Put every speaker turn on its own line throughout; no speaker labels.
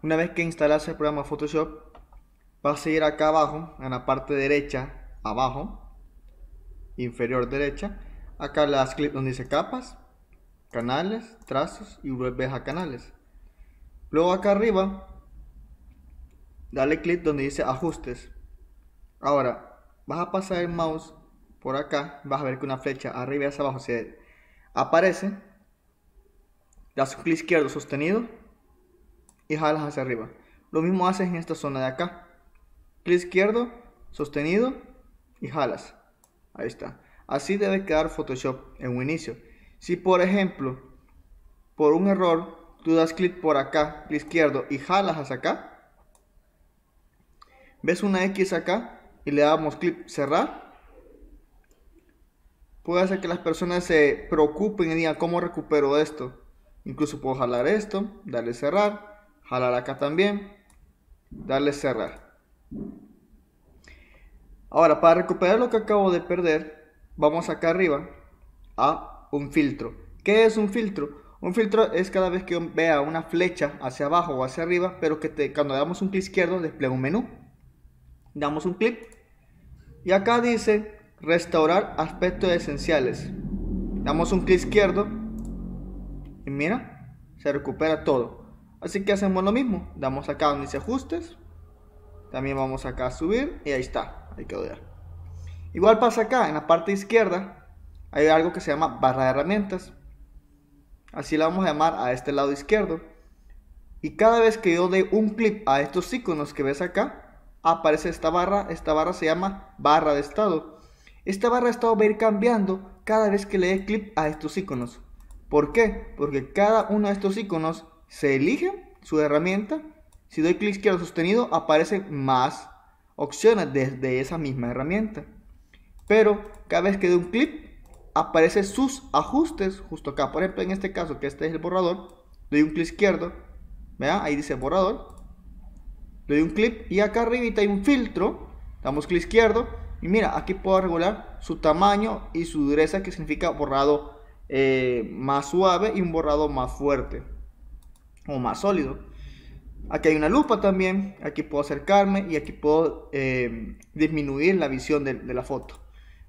Una vez que instalas el programa Photoshop, vas a ir acá abajo, en la parte derecha, abajo, inferior derecha. Acá le das clic donde dice capas, canales, trazos y vuelves a canales. Luego acá arriba, dale clic donde dice ajustes. Ahora, vas a pasar el mouse por acá, vas a ver que una flecha arriba y hacia abajo se aparece. Das clic izquierdo sostenido y jalas hacia arriba. Lo mismo haces en esta zona de acá. Clic izquierdo, sostenido y jalas. Ahí está. Así debe quedar Photoshop en un inicio. Si por ejemplo, por un error, tú das clic por acá, clic izquierdo y jalas hacia acá. Ves una X acá y le damos clic cerrar. Puede hacer que las personas se preocupen y digan cómo recupero esto. Incluso puedo jalar esto, darle cerrar jalar acá también, darle cerrar. Ahora, para recuperar lo que acabo de perder, vamos acá arriba a un filtro. ¿Qué es un filtro? Un filtro es cada vez que vea una flecha hacia abajo o hacia arriba, pero que te, cuando damos un clic izquierdo despliega un menú. Damos un clic y acá dice restaurar aspectos esenciales. Damos un clic izquierdo y mira, se recupera todo. Así que hacemos lo mismo. Damos acá donde dice ajustes. También vamos acá a subir y ahí está. Ahí quedó ya. Igual pasa acá, en la parte izquierda, hay algo que se llama barra de herramientas. Así la vamos a llamar a este lado izquierdo. Y cada vez que yo dé un clip a estos iconos que ves acá, aparece esta barra. Esta barra se llama barra de estado. Esta barra de estado va a ir cambiando cada vez que le dé clip a estos iconos. ¿Por qué? Porque cada uno de estos iconos se elige su herramienta. Si doy clic izquierdo sostenido, aparecen más opciones desde esa misma herramienta. Pero cada vez que doy un clic, aparecen sus ajustes justo acá. Por ejemplo, en este caso, que este es el borrador, doy un clic izquierdo, vean, ahí dice borrador. doy un clic y acá arriba hay un filtro. Damos clic izquierdo y mira, aquí puedo regular su tamaño y su dureza, que significa borrado eh, más suave y un borrado más fuerte o más sólido. Aquí hay una lupa también, aquí puedo acercarme y aquí puedo eh, disminuir la visión de, la foto.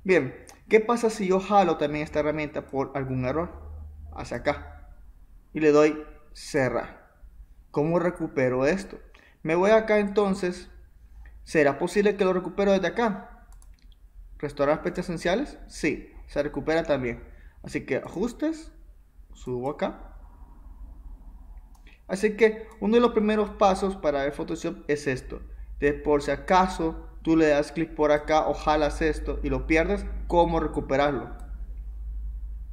Bien, ¿qué pasa si yo jalo también esta herramienta por algún error? Hacia acá. Y le doy cerrar. ¿Cómo recupero esto? Me voy acá entonces. ¿Será posible que lo recupero desde acá? ¿Restaurar aspectos esenciales? Sí, se recupera también. Así que ajustes, subo acá Así que uno de los primeros pasos para ver Photoshop es esto. De por si acaso tú le das clic por acá o jalas esto y lo pierdes, ¿cómo recuperarlo?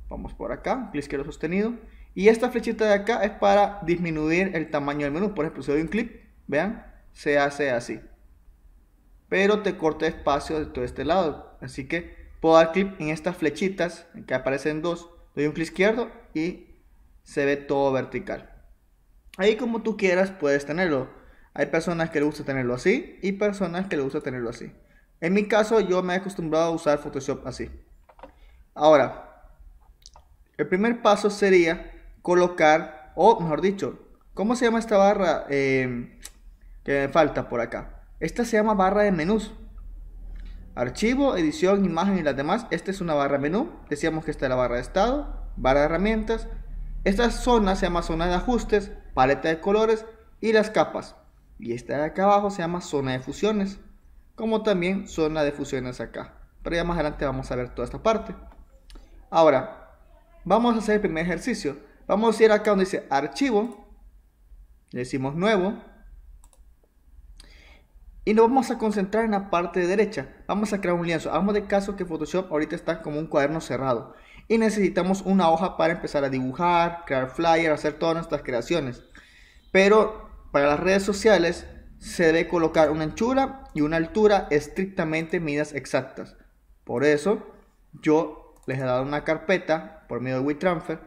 Vamos por acá, clic izquierdo sostenido. Y esta flechita de acá es para disminuir el tamaño del menú. Por ejemplo, si doy un clic, vean, se hace así. Pero te corta espacio de todo este lado. Así que puedo dar clic en estas flechitas, que aparecen dos. Doy un clic izquierdo y se ve todo vertical. Ahí como tú quieras puedes tenerlo. Hay personas que le gusta tenerlo así y personas que le gusta tenerlo así. En mi caso yo me he acostumbrado a usar Photoshop así. Ahora, el primer paso sería colocar, o mejor dicho, ¿cómo se llama esta barra em, que me falta por acá? Esta se llama barra de menús. Archivo, edición, imagen y las demás. Esta es una barra de menú. Decíamos que esta es la barra de estado, barra de herramientas, estas zona se llama zona de ajustes, paleta de colores y las capas. Y esta de acá abajo se llama zona de fusiones, como también zona de fusiones acá. Pero ya más adelante vamos a ver toda esta parte. Ahora, vamos a hacer el primer ejercicio. Vamos a ir acá donde dice archivo, le decimos nuevo, y nos vamos a concentrar en la parte derecha. Vamos a crear un lienzo. Hagamos de caso que Photoshop ahorita está como un cuaderno cerrado y necesitamos una hoja para empezar a dibujar, crear flyers, hacer todas nuestras creaciones. Pero para las redes sociales se debe colocar una anchura y una altura estrictamente medidas exactas. Por eso yo les he dado una carpeta por medio de WeTransfer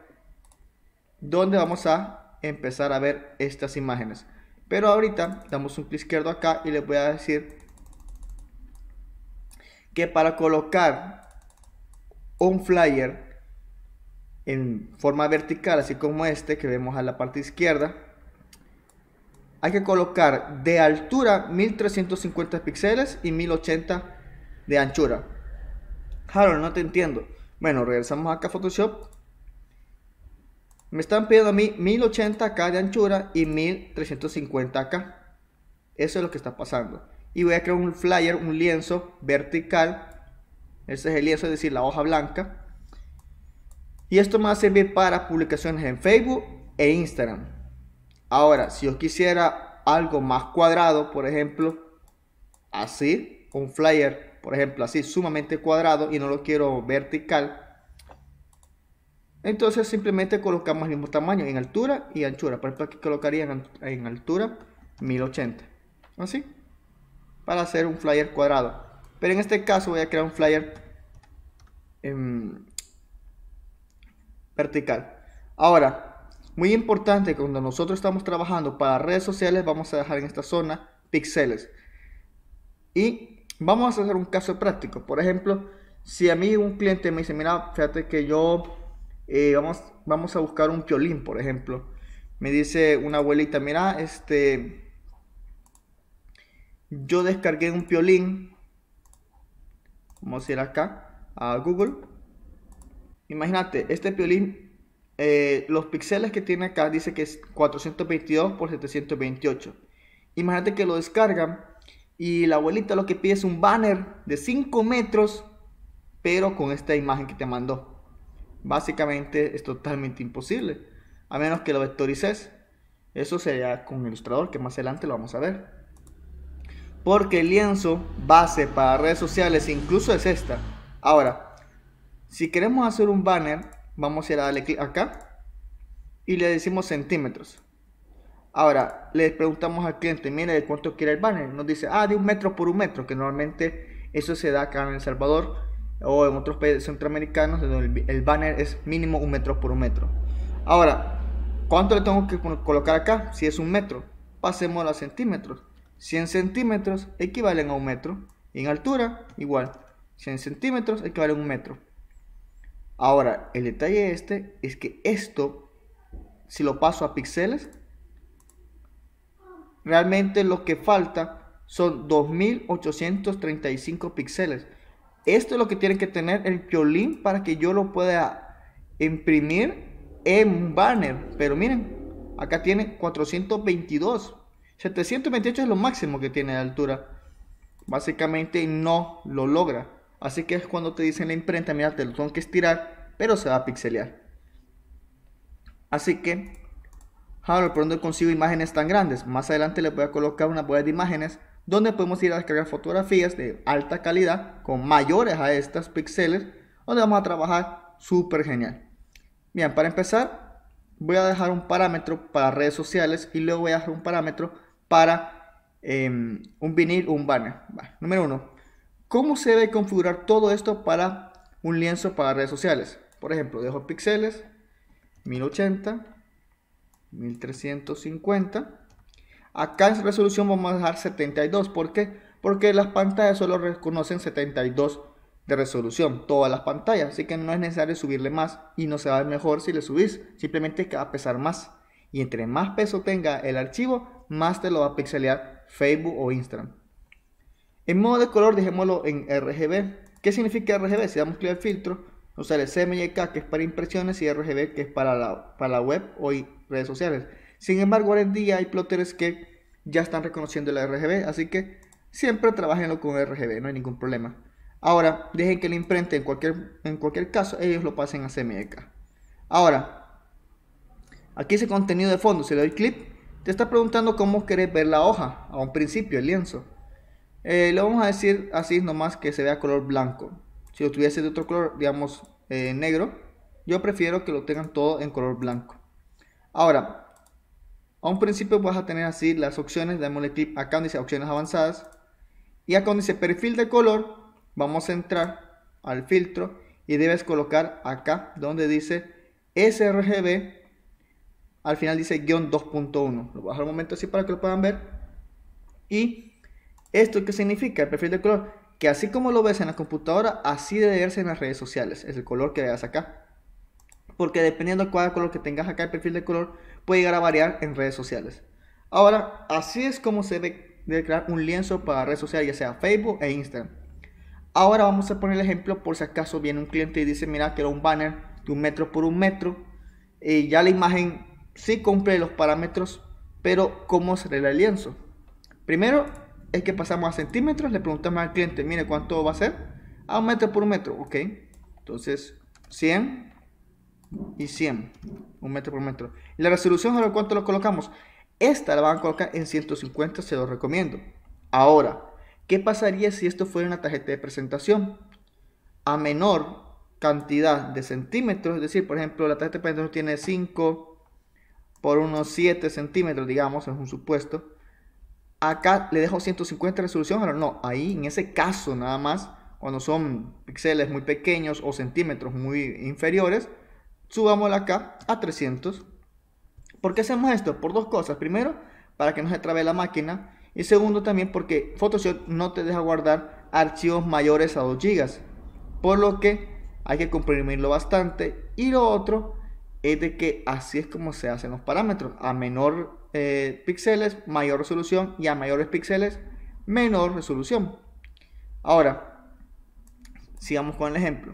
donde vamos a empezar a ver estas imágenes. Pero ahorita damos un clic izquierdo acá y les voy a decir que para colocar un flyer en forma vertical, así como este que vemos a la parte izquierda, hay que colocar de altura 1350 píxeles y 1080 de anchura. Harold, no te entiendo. Bueno, regresamos acá a Photoshop. Me están pidiendo a mí 1080 acá de anchura y 1350 acá. Eso es lo que está pasando. Y voy a crear un flyer, un lienzo vertical. Ese es el lienzo, es decir, la hoja blanca. Y esto me va a servir para publicaciones en Facebook e Instagram. Ahora, si yo quisiera algo más cuadrado, por ejemplo, así, un flyer, por ejemplo, así, sumamente cuadrado y no lo quiero vertical, entonces simplemente colocamos el mismo tamaño en altura y anchura. Por ejemplo, aquí colocaría en altura 1080. Así. Para hacer un flyer cuadrado. Pero en este caso voy a crear un flyer en vertical. Ahora, muy importante, cuando nosotros estamos trabajando para redes sociales, vamos a dejar en esta zona píxeles. Y vamos a hacer un caso práctico. Por ejemplo, si a mí un cliente me dice, mira, fíjate que yo, eh, vamos, vamos a buscar un violín, por ejemplo. Me dice una abuelita, mira, este, yo descargué un violín, vamos a ir acá, a Google Imagínate, este piolín, eh, los píxeles que tiene acá dice que es 422 por 728. Imagínate que lo descargan y la abuelita lo que pide es un banner de 5 metros, pero con esta imagen que te mandó. Básicamente es totalmente imposible, a menos que lo vectorices. Eso sería con Ilustrador, que más adelante lo vamos a ver. Porque el lienzo base para redes sociales incluso es esta. Ahora, si queremos hacer un banner, vamos a ir darle clic acá y le decimos centímetros. Ahora, le preguntamos al cliente, mire de cuánto quiere el banner. Nos dice, ah, de un metro por un metro, que normalmente eso se da acá en El Salvador o en otros países centroamericanos, donde el, banner es mínimo un metro por un metro. Ahora, ¿cuánto le tengo que colocar acá? Si es un metro, pasemos a centímetros. 100 centímetros equivalen a un metro. en altura, igual. 100 centímetros equivalen a un metro. Ahora, el detalle este es que esto, si lo paso a píxeles, realmente lo que falta son 2835 píxeles. Esto es lo que tiene que tener el violín para que yo lo pueda imprimir en un banner. Pero miren, acá tiene 422. 728 es lo máximo que tiene de altura. Básicamente no lo logra. Así que es cuando te dicen la imprenta, mira, te lo tengo que estirar, pero se va a pixelear. Así que, ahora ¿por dónde consigo imágenes tan grandes? Más adelante les voy a colocar una web de imágenes donde podemos ir a descargar fotografías de alta calidad con mayores a estas píxeles, donde vamos a trabajar súper genial. Bien, para empezar, voy a dejar un parámetro para redes sociales y luego voy a dejar un parámetro para em, un vinil un banner. número uno, ¿Cómo se debe configurar todo esto para un lienzo para redes sociales? Por ejemplo, dejo píxeles 1080, 1350. Acá en resolución vamos a dejar 72. ¿Por qué? Porque las pantallas solo reconocen 72 de resolución, todas las pantallas. Así que no es necesario subirle más y no se va a ver mejor si le subís. Simplemente que va a pesar más. Y entre más peso tenga el archivo, más te lo va a pixelear Facebook o Instagram. En modo de color, dejémoslo en RGB. ¿Qué significa RGB? Si damos clic al filtro, nos sale CMYK que es para impresiones y RGB que es para la, web o redes sociales. Sin embargo, hoy en día hay plotters que ya están reconociendo el RGB, así que siempre trabajenlo con RGB, no hay ningún problema. Ahora, dejen que le imprenten en cualquier, en cualquier caso, ellos lo pasen a CMYK. Ahora, aquí ese contenido de fondo, si le doy clic, te está preguntando cómo querés ver la hoja a un principio, el lienzo. Eh, lo vamos a decir así nomás que se vea color blanco. Si lo tuviese de otro color, digamos eh, negro, yo prefiero que lo tengan todo en color blanco. Ahora, a un principio vas a tener así las opciones. de clic acá donde dice opciones avanzadas. Y acá donde dice perfil de color, vamos a entrar al filtro y debes colocar acá donde dice sRGB. Al final dice guión 2.1. Lo dejar un momento así para que lo puedan ver. Y ¿Esto qué significa? El perfil de color. Que así como lo ves en la computadora, así debe verse en las redes sociales. Es el color que veas acá. Porque dependiendo de cuál color que tengas acá, el perfil de color puede llegar a variar en redes sociales. Ahora, así es como se debe crear un lienzo para redes sociales, ya sea Facebook e Instagram. Ahora vamos a poner el ejemplo por si acaso viene un cliente y dice, mira, quiero un banner de un metro por un metro. Y eh, ya la imagen sí cumple los parámetros, pero ¿cómo será el lienzo? Primero, es que pasamos a centímetros, le preguntamos al cliente, mire cuánto va a ser, a ah, un metro por un metro, ok, entonces 100 y 100, un metro por metro. Y la resolución, ¿a cuánto lo colocamos? Esta la van a colocar en 150, se lo recomiendo. Ahora, ¿qué pasaría si esto fuera una tarjeta de presentación? A menor cantidad de centímetros, es decir, por ejemplo, la tarjeta de presentación tiene 5 por unos 7 centímetros, digamos, es un supuesto acá le dejo 150 resolución, pero no, ahí en ese caso nada más, cuando son píxeles muy pequeños o centímetros muy inferiores, subámosla acá a 300. ¿Por qué hacemos esto? Por dos cosas. Primero, para que no se trabe la máquina. Y segundo, también porque Photoshop no te deja guardar archivos mayores a 2 GB. Por lo que hay que comprimirlo bastante. Y lo otro es de que así es como se hacen los parámetros. A menor eh, píxeles, mayor resolución y a mayores píxeles, menor resolución. Ahora, sigamos con el ejemplo.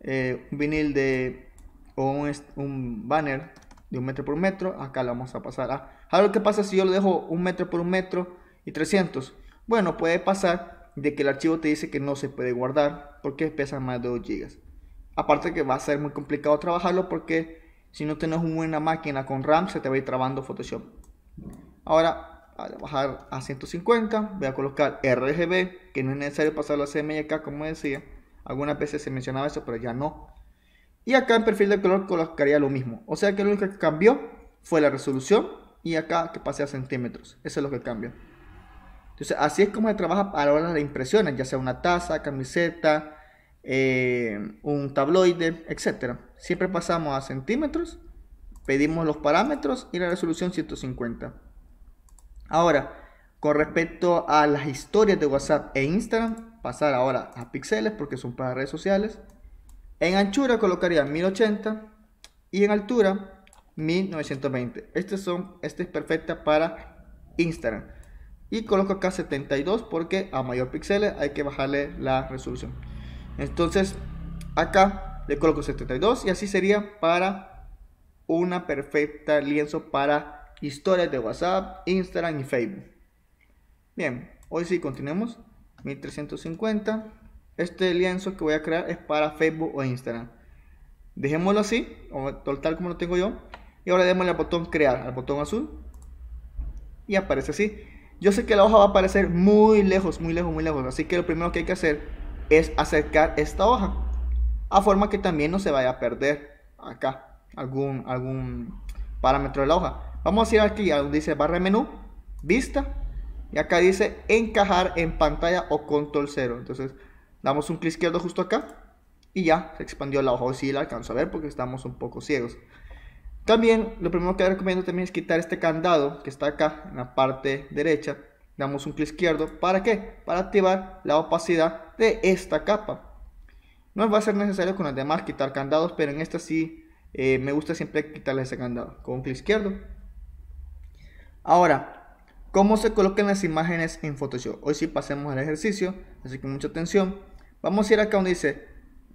Eh, un vinil de un, banner de un metro por metro, acá lo vamos a pasar a... Ahora, ¿qué pasa si yo lo dejo un metro por un metro y 300? Bueno, puede pasar de que el archivo te dice que no se puede guardar porque pesa más de 2 gigas Aparte que va a ser muy complicado trabajarlo porque si no tenés una buena máquina con RAM, se te va a ir trabando Photoshop. Ahora, voy a bajar a 150, voy a colocar RGB, que no es necesario pasarlo a CMYK, como decía. Algunas veces se mencionaba eso, pero ya no. Y acá en perfil de color colocaría lo mismo. O sea que lo único que cambió fue la resolución y acá que pase a centímetros. Eso es lo que cambia. Entonces, así es como se trabaja a la hora de impresiones, ya sea una taza, camiseta, eh, un tabloide, etc. Siempre pasamos a centímetros, pedimos los parámetros y la resolución 150. Ahora, con respecto a las historias de WhatsApp e Instagram, pasar ahora a píxeles porque son para redes sociales. En anchura colocaría 1080 y en altura 1920. Esta son, es perfecta para Instagram. Y coloco acá 72 porque a mayor píxeles hay que bajarle la resolución. Entonces, acá le coloco 72 y así sería para una perfecta lienzo para historias de WhatsApp, Instagram y Facebook. Bien, hoy sí continuemos. 1350. Este lienzo que voy a crear es para Facebook o Instagram. Dejémoslo así, o tal como lo tengo yo. Y ahora démosle al botón crear, al botón azul. Y aparece así. Yo sé que la hoja va a aparecer muy lejos, muy lejos, muy lejos. Así que lo primero que hay que hacer es acercar esta hoja a forma que también no se vaya a perder acá algún, algún parámetro de la hoja. Vamos a ir aquí a donde dice barra menú, vista y acá dice encajar en pantalla o control cero Entonces damos un clic izquierdo justo acá y ya se expandió la hoja. si sí la alcanzo a ver porque estamos un poco ciegos. También lo primero que recomiendo también es quitar este candado que está acá en la parte derecha Damos un clic izquierdo. ¿Para qué? Para activar la opacidad de esta capa. No va a ser necesario con las demás quitar candados, pero en esta sí eh, me gusta siempre quitarle ese candado. Con un clic izquierdo. Ahora, ¿cómo se colocan las imágenes en Photoshop? Hoy sí pasemos al ejercicio, así que mucha atención. Vamos a ir acá donde dice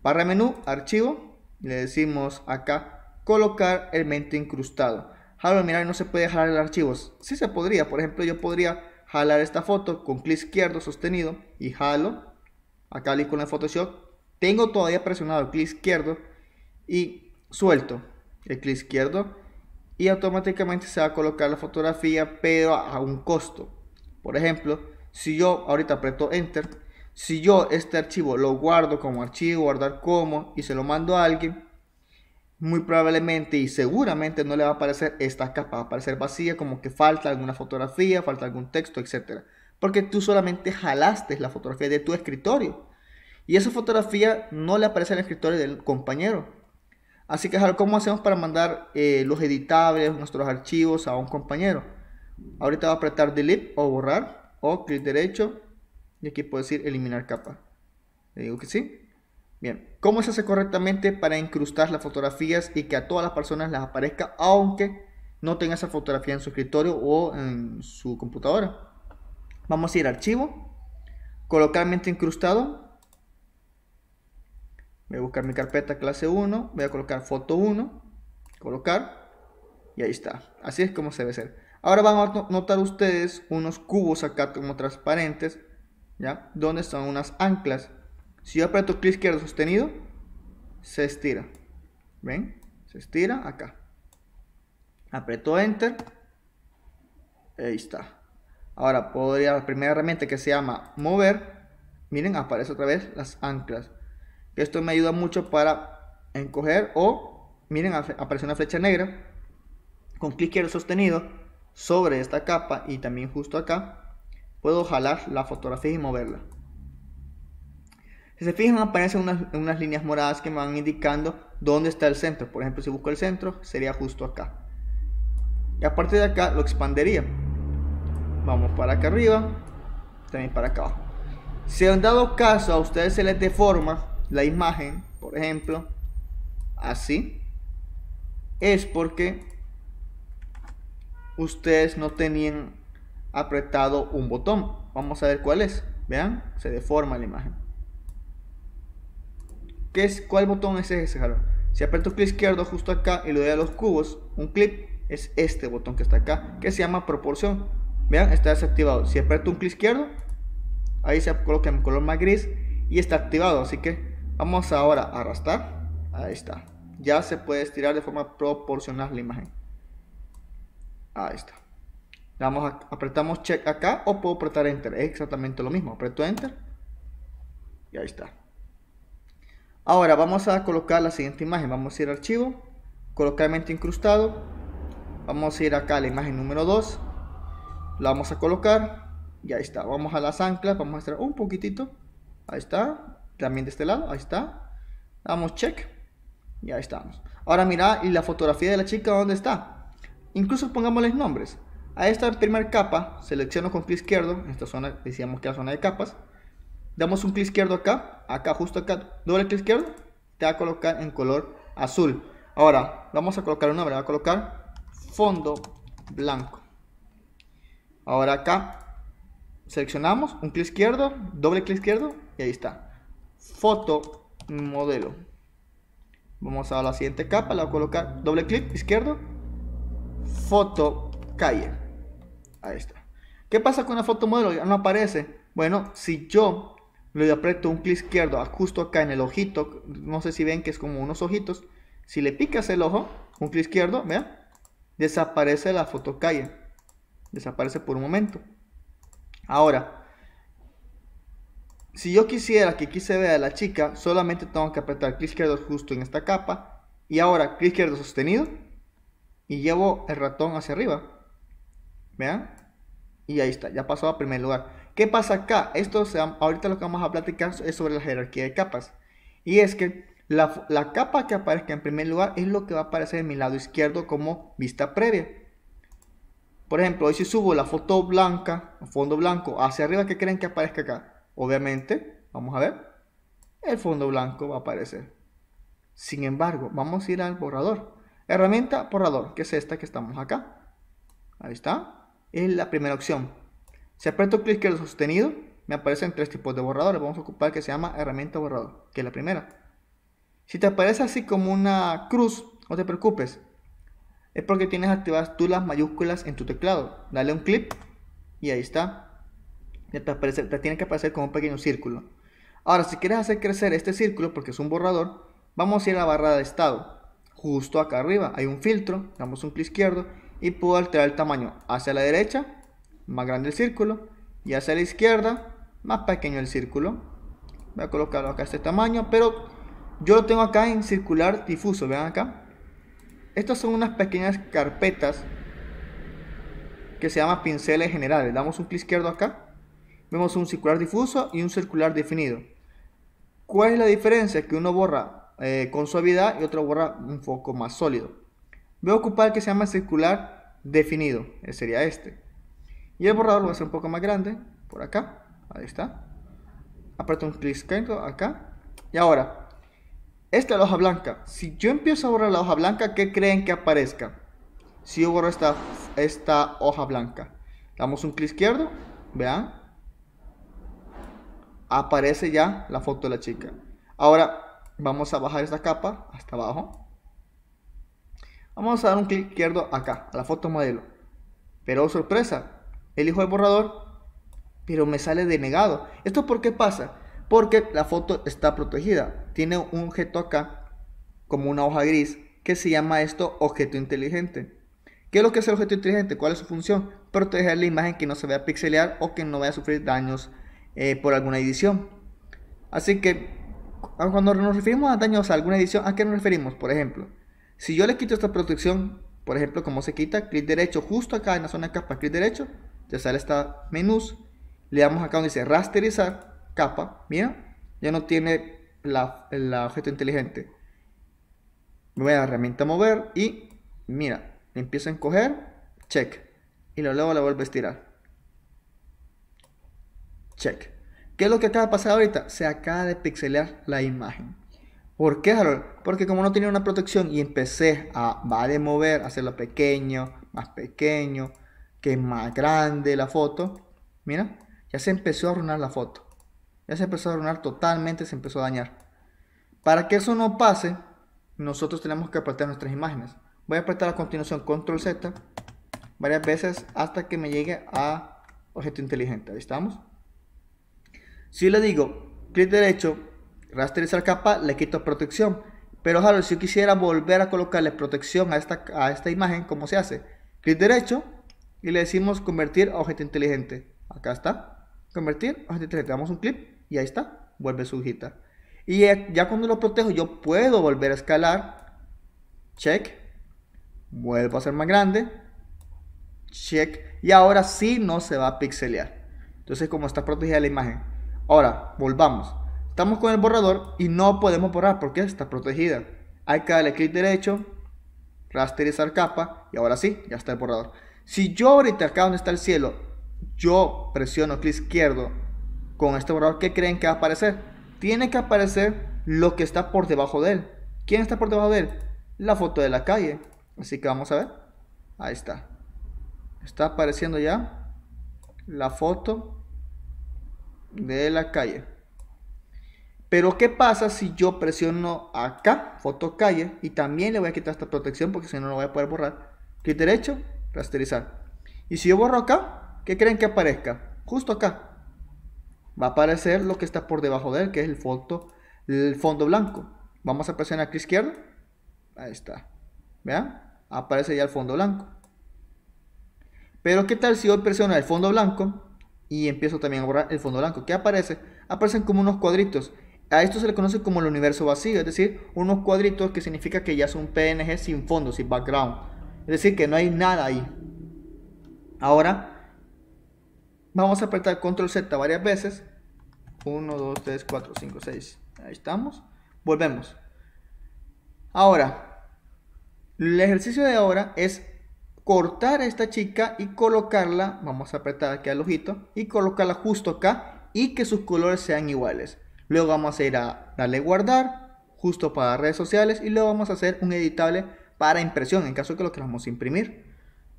barra menú, archivo. Le decimos acá colocar elemento incrustado. Ahora, mirar, no se puede dejar el archivo. Sí se podría, por ejemplo, yo podría jalar esta foto con clic izquierdo sostenido y jalo acá el icono de Photoshop tengo todavía presionado el clic izquierdo y suelto el clic izquierdo y automáticamente se va a colocar la fotografía pero a un costo por ejemplo si yo ahorita aprieto enter si yo este archivo lo guardo como archivo guardar como y se lo mando a alguien muy probablemente y seguramente no le va a aparecer esta capa, va a aparecer vacía, como que falta alguna fotografía, falta algún texto, etc. Porque tú solamente jalaste la fotografía de tu escritorio. Y esa fotografía no le aparece en el escritorio del compañero. Así que, ¿cómo hacemos para mandar eh, los editables, nuestros archivos a un compañero? Ahorita va a apretar Delete o Borrar, o clic derecho, y aquí puedo decir Eliminar capa. Le digo que sí. Bien cómo se hace correctamente para incrustar las fotografías y que a todas las personas las aparezca, aunque no tenga esa fotografía en su escritorio o en su computadora. Vamos a ir a archivo, colocarmente incrustado. Voy a buscar mi carpeta clase 1, voy a colocar foto 1, colocar y ahí está. Así es como se debe hacer. Ahora van a notar ustedes unos cubos acá como transparentes, ¿ya? Donde están unas anclas. Si yo aprieto clic izquierdo sostenido, se estira. ¿Ven? Se estira acá. Aprieto Enter. Ahí está. Ahora podría la primera herramienta que se llama mover. Miren, aparece otra vez las anclas. Esto me ayuda mucho para encoger o, miren, aparece una flecha negra. Con clic izquierdo sostenido sobre esta capa y también justo acá, puedo jalar la fotografía y moverla. Si se fijan, aparecen unas, líneas moradas que me van indicando dónde está el centro. Por ejemplo, si busco el centro, sería justo acá. Y a partir de acá lo expandería. Vamos para acá arriba, también para acá abajo. Si han dado caso a ustedes se les deforma la imagen, por ejemplo, así, es porque ustedes no tenían apretado un botón. Vamos a ver cuál es. Vean, se deforma la imagen es, ¿Cuál botón es ese, Jaro? Si aprieto clic izquierdo justo acá y le doy a los cubos, un clip, es este botón que está acá, que se llama proporción. Vean, está desactivado. Si aprieto un clic izquierdo, ahí se coloca en color más gris y está activado. Así que vamos ahora a arrastrar. Ahí está. Ya se puede estirar de forma proporcional la imagen. Ahí está. Vamos apretamos check acá o puedo apretar enter. Es exactamente lo mismo. Apreto enter y ahí está. Ahora vamos a colocar la siguiente imagen. Vamos a ir a archivo, colocar mente incrustado. Vamos a ir acá a la imagen número 2. La vamos a colocar. Ya está. Vamos a las anclas. Vamos a mostrar un poquitito. Ahí está. También de este lado. Ahí está. Damos check. Ya estamos. Ahora mira, y la fotografía de la chica, ¿dónde está? Incluso pongámosles nombres. A esta primera capa, selecciono con clic izquierdo. esta zona, decíamos que era zona de capas damos un clic izquierdo acá, acá justo acá, doble clic izquierdo, te va a colocar en color azul. Ahora, vamos a colocar un nombre, va a colocar fondo blanco. Ahora acá seleccionamos un clic izquierdo, doble clic izquierdo y ahí está. Foto modelo. Vamos a la siguiente capa, la voy a colocar doble clic izquierdo, foto calle. Ahí está. ¿Qué pasa con la foto modelo? Ya no aparece. Bueno, si yo le aprieto un clic izquierdo justo acá en el ojito, no sé si ven que es como unos ojitos, si le picas el ojo, un clic izquierdo, vean, desaparece la fotocalle. desaparece por un momento. Ahora, si yo quisiera que aquí se vea la chica, solamente tengo que apretar clic izquierdo justo en esta capa y ahora clic izquierdo sostenido y llevo el ratón hacia arriba, vean, y ahí está, ya pasó a primer lugar. ¿Qué pasa acá? Esto se, ahorita lo que vamos a platicar es sobre la jerarquía de capas. Y es que la, capa que aparezca en primer lugar es lo que va a aparecer en mi lado izquierdo como vista previa. Por ejemplo, hoy si subo la foto blanca, fondo blanco, hacia arriba, ¿qué creen que aparezca acá? Obviamente, vamos a ver, el fondo blanco va a aparecer. Sin embargo, vamos a ir al borrador. Herramienta borrador, que es esta que estamos acá. Ahí está. Es la primera opción. Si aprieto clic izquierdo sostenido, me aparecen tres tipos de borradores. Vamos a ocupar que se llama herramienta borrador, que es la primera. Si te aparece así como una cruz, no te preocupes. Es porque tienes activadas tú las mayúsculas en tu teclado. Dale un clic y ahí está. te, te tiene que aparecer como un pequeño círculo. Ahora, si quieres hacer crecer este círculo, porque es un borrador, vamos a ir a la barra de estado. Justo acá arriba hay un filtro, damos un clic izquierdo y puedo alterar el tamaño hacia la derecha más grande el círculo. Y hacia la izquierda, más pequeño el círculo. Voy a colocarlo acá este tamaño, pero yo lo tengo acá en circular difuso, vean acá. Estas son unas pequeñas carpetas que se llaman pinceles generales. Damos un clic izquierdo acá. Vemos un circular difuso y un circular definido. ¿Cuál es la diferencia? Que uno borra eh, con suavidad y otro borra un poco más sólido. Voy a ocupar el que se llama circular definido. Eh, sería este. Y el borrador lo voy a hacer un poco más grande, por acá, ahí está. Aprieto un clic izquierdo acá. Y ahora, esta es la hoja blanca. Si yo empiezo a borrar la hoja blanca, ¿qué creen que aparezca? Si yo borro esta, esta hoja blanca, damos un clic izquierdo, vean, aparece ya la foto de la chica. Ahora vamos a bajar esta capa hasta abajo. Vamos a dar un clic izquierdo acá, a la foto modelo. Pero sorpresa, elijo el borrador, pero me sale denegado. ¿Esto por qué pasa? Porque la foto está protegida. Tiene un objeto acá, como una hoja gris, que se llama esto objeto inteligente. ¿Qué es lo que es el objeto inteligente? ¿Cuál es su función? Proteger la imagen que no se vea pixelear o que no vaya a sufrir daños eh, por alguna edición. Así que, ah, cuando nos referimos a daños a alguna edición, ¿a qué nos referimos? Por ejemplo, si yo le quito esta protección, por ejemplo, como se quita, clic derecho justo acá en la zona de capa, clic derecho, ya sale esta menús, le damos acá donde dice rasterizar capa, mira, ya no tiene la, objeto inteligente. voy a la herramienta mover y mira, le empiezo a encoger, check, y luego la vuelvo a estirar. Check. ¿Qué es lo que acaba de pasar ahorita? Se acaba de pixelear la imagen. ¿Por qué, Harold? Porque como no tenía una protección y empecé a, va de mover, hacerlo pequeño, más pequeño, que es más grande la foto. Mira, ya se empezó a arruinar la foto. Ya se empezó a arruinar totalmente, se empezó a dañar. Para que eso no pase, nosotros tenemos que apretar nuestras imágenes. Voy a apretar a continuación control Z varias veces hasta que me llegue a objeto inteligente. Ahí estamos. Si le digo clic derecho, rasterizar capa, le quito protección. Pero ojalá, si quisiera volver a colocarle protección a esta, a esta imagen, ¿cómo se hace? Clic derecho, y le decimos convertir a objeto inteligente. Acá está. Convertir a objeto inteligente. Damos un clip y ahí está. Vuelve su hojita. Y ya cuando lo protejo yo puedo volver a escalar. Check. Vuelvo a hacer más grande. Check. Y ahora sí no se va a pixelear. Entonces como está protegida la imagen. Ahora, volvamos. Estamos con el borrador y no podemos borrar porque está protegida. Hay que darle clic derecho, rasterizar capa y ahora sí, ya está el borrador. Si yo ahorita acá donde está el cielo, yo presiono clic izquierdo con este borrador, ¿qué creen que va a aparecer? Tiene que aparecer lo que está por debajo de él. ¿Quién está por debajo de él? La foto de la calle. Así que vamos a ver. Ahí está. Está apareciendo ya la foto de la calle. Pero ¿qué pasa si yo presiono acá, foto calle, y también le voy a quitar esta protección porque si no, lo voy a poder borrar? Clic derecho, Rasterizar. Y si yo borro acá, ¿qué creen que aparezca? Justo acá. Va a aparecer lo que está por debajo de él, que es el fondo, el fondo blanco. Vamos a presionar aquí izquierda. Ahí está. ¿Vean? Aparece ya el fondo blanco. Pero ¿qué tal si yo presiono el fondo blanco y empiezo también a borrar el fondo blanco? ¿Qué aparece? Aparecen como unos cuadritos. A esto se le conoce como el universo vacío, es decir, unos cuadritos que significa que ya es un PNG sin fondo, sin background. Es decir, que no hay nada ahí. Ahora, vamos a apretar control Z varias veces. 1, 2, 3, 4, 5, 6. Ahí estamos. Volvemos. Ahora, el ejercicio de ahora es cortar a esta chica y colocarla, vamos a apretar aquí al ojito, y colocarla justo acá y que sus colores sean iguales. Luego vamos a ir a darle guardar, justo para redes sociales, y luego vamos a hacer un editable para impresión, en caso que lo queramos imprimir.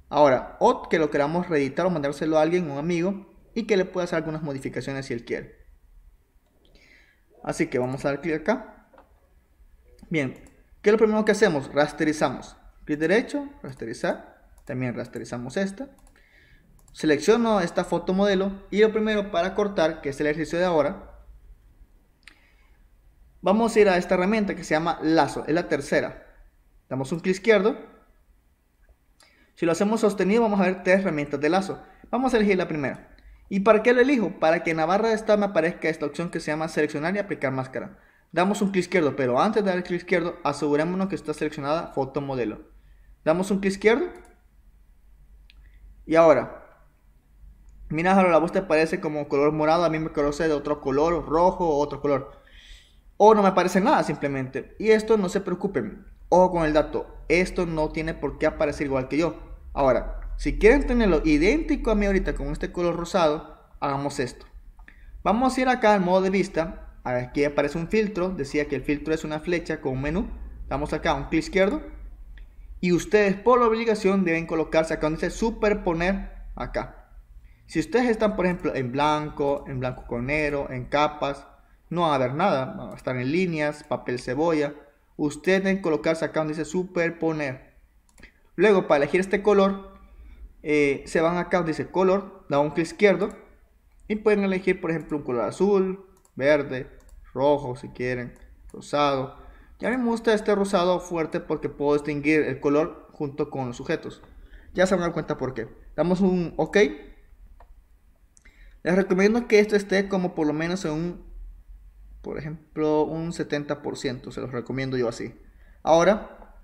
Ahora, o que lo queramos reeditar o mandárselo a alguien, un amigo, y que le pueda hacer algunas modificaciones si él quiere. Así que vamos a dar clic acá. Bien, ¿qué es lo primero que hacemos? Rasterizamos. Clic derecho, rasterizar. También rasterizamos esta. Selecciono esta foto modelo y lo primero para cortar, que es el ejercicio de ahora, vamos a ir a esta herramienta que se llama lazo, es la tercera. Damos un clic izquierdo. Si lo hacemos sostenido, vamos a ver tres herramientas de lazo. Vamos a elegir la primera. ¿Y para qué lo elijo? Para que en la barra de esta me aparezca esta opción que se llama seleccionar y aplicar máscara. Damos un clic izquierdo, pero antes de dar el clic izquierdo, asegurémonos que está seleccionada foto modelo. Damos un clic izquierdo. Y ahora, Mira, a la voz te parece como color morado, a mí me conoce de otro color, rojo o otro color. O no me aparece nada simplemente. Y esto no se preocupen, Ojo con el dato, esto no tiene por qué aparecer igual que yo. Ahora, si quieren tenerlo idéntico a mí ahorita con este color rosado, hagamos esto. Vamos a ir acá al modo de vista. Aquí aparece un filtro. Decía que el filtro es una flecha con un menú. Damos acá un clic izquierdo. Y ustedes por la obligación deben colocarse acá donde dice superponer acá. Si ustedes están, por ejemplo, en blanco, en blanco con negro, en capas, no va a haber nada. van a estar en líneas, papel cebolla. Ustedes deben colocarse acá donde dice superponer. Luego para elegir este color, eh, se van acá donde dice color, da un clic izquierdo y pueden elegir por ejemplo un color azul, verde, rojo si quieren, rosado. Ya me gusta este rosado fuerte porque puedo distinguir el color junto con los sujetos. Ya se van a dar cuenta por qué. Damos un OK. Les recomiendo que esto esté como por lo menos en un por ejemplo, un 70%, se los recomiendo yo así. Ahora,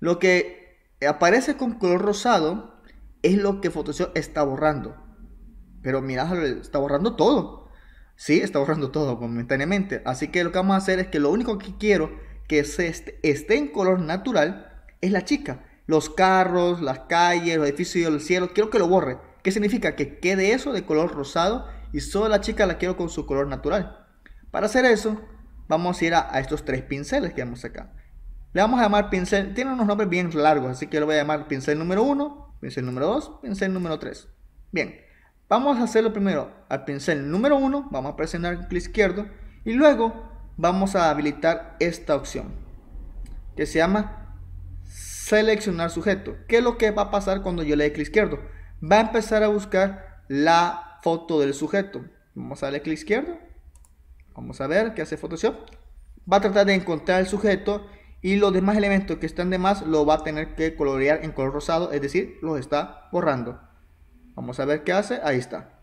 lo que aparece con color rosado es lo que Photoshop está borrando. Pero mira está borrando todo. Sí, está borrando todo momentáneamente. Así que lo que vamos a hacer es que lo único que quiero que esté en color natural es la chica. Los carros, las calles, los edificios, el cielo. Quiero que lo borre. ¿Qué significa? Que quede eso de color rosado y solo la chica la quiero con su color natural. Para hacer eso, vamos a ir a, estos tres pinceles que vemos acá. Le vamos a llamar pincel, tiene unos nombres bien largos, así que lo voy a llamar pincel número 1, pincel número 2, pincel número 3. Bien, vamos a hacerlo primero al pincel número 1, vamos a presionar clic izquierdo y luego vamos a habilitar esta opción que se llama seleccionar sujeto. ¿Qué es lo que va a pasar cuando yo le dé clic izquierdo? Va a empezar a buscar la foto del sujeto. Vamos a darle clic izquierdo. Vamos a ver qué hace Photoshop. Va a tratar de encontrar el sujeto y los demás elementos que están de más lo va a tener que colorear en color rosado, es decir, los está borrando. Vamos a ver qué hace. Ahí está.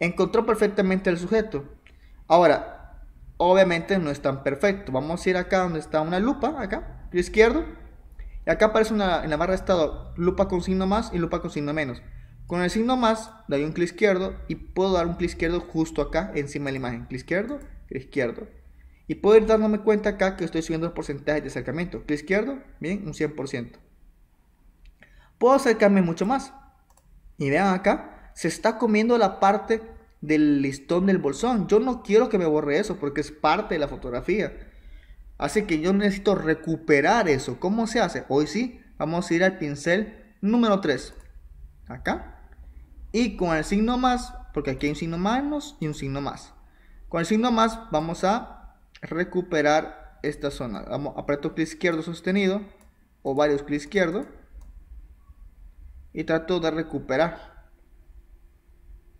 Encontró perfectamente el sujeto. Ahora, obviamente no es tan perfecto. Vamos a ir acá donde está una lupa, acá, clic izquierdo. Y acá aparece una, en la barra de estado lupa con signo más y lupa con signo menos. Con el signo más, doy un clic izquierdo y puedo dar un clic izquierdo justo acá, encima de la imagen. Clic izquierdo, clic izquierdo. Y puedo ir dándome cuenta acá que estoy subiendo el porcentaje de acercamiento. Clic izquierdo, bien, un 100%. Puedo acercarme mucho más. Y vean acá, se está comiendo la parte del listón del bolsón. Yo no quiero que me borre eso porque es parte de la fotografía. Así que yo necesito recuperar eso. ¿Cómo se hace? Hoy sí, vamos a ir al pincel número 3. Acá. Y con el signo más, porque aquí hay un signo menos y un signo más. Con el signo más vamos a recuperar esta zona. Vamos, aprieto clic izquierdo sostenido o varios clic izquierdo y trato de recuperar.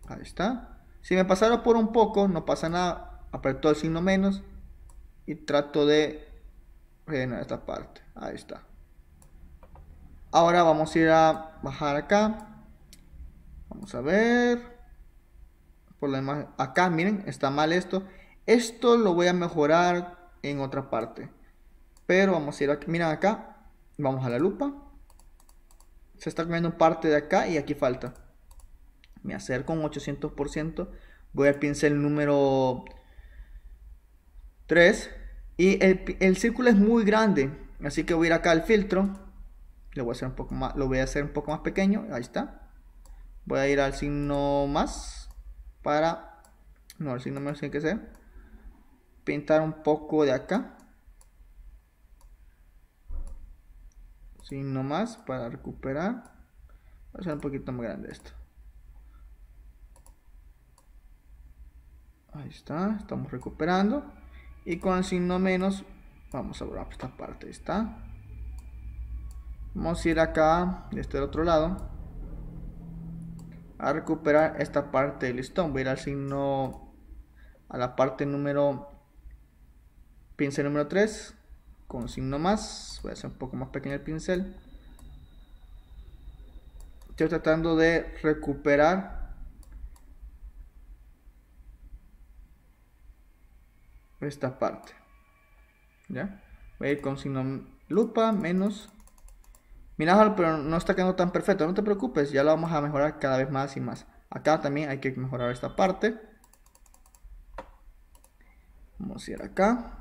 Ahí está. Si me pasara por un poco, no pasa nada. Aprieto el signo menos y trato de rellenar esta parte. Ahí está. Ahora vamos a ir a bajar acá Vamos a ver. Por lo demás, Acá, miren, está mal esto. Esto lo voy a mejorar en otra parte. Pero vamos a ir aquí. Miren acá. Vamos a la lupa. Se está comiendo parte de acá y aquí falta. Me acerco un 800%. Voy al pincel número 3. Y el, círculo es muy grande. Así que voy a ir acá al filtro. voy a hacer un poco más, lo voy a hacer un poco más pequeño. Ahí está voy a ir al signo más para no al signo menos tiene que ser pintar un poco de acá signo más para recuperar Voy a hacer un poquito más grande esto ahí está estamos recuperando y con el signo menos vamos a borrar esta parte está vamos a ir acá de este otro lado a recuperar esta parte del listón. Voy a ir al signo, a la parte número, pincel número 3, con signo más. Voy a hacer un poco más pequeño el pincel. Estoy tratando de recuperar esta parte. ¿Ya? Voy a ir con signo lupa menos Mira, pero no está quedando tan perfecto, no te preocupes, ya lo vamos a mejorar cada vez más y más. Acá también hay que mejorar esta parte. Vamos a ir acá.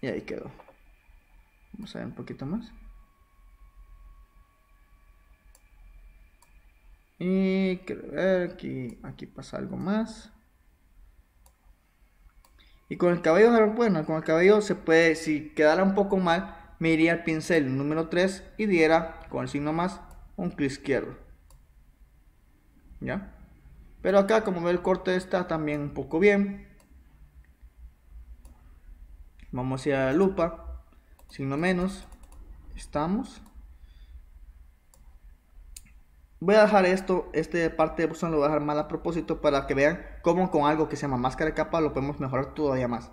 Y ahí quedó. Vamos a ver un poquito más. Y quiero ver, aquí, aquí pasa algo más. Y con el cabello, bueno, con el cabello se puede, si quedara un poco mal, me iría al pincel número 3 y diera con el signo más un clic izquierdo. ¿Ya? Pero acá, como ve el corte está también un poco bien. Vamos a ir a la lupa, signo menos, estamos. Voy a dejar esto, este parte de buzón lo voy a dejar mal a propósito para que vean cómo con algo que se llama máscara de capa lo podemos mejorar todavía más.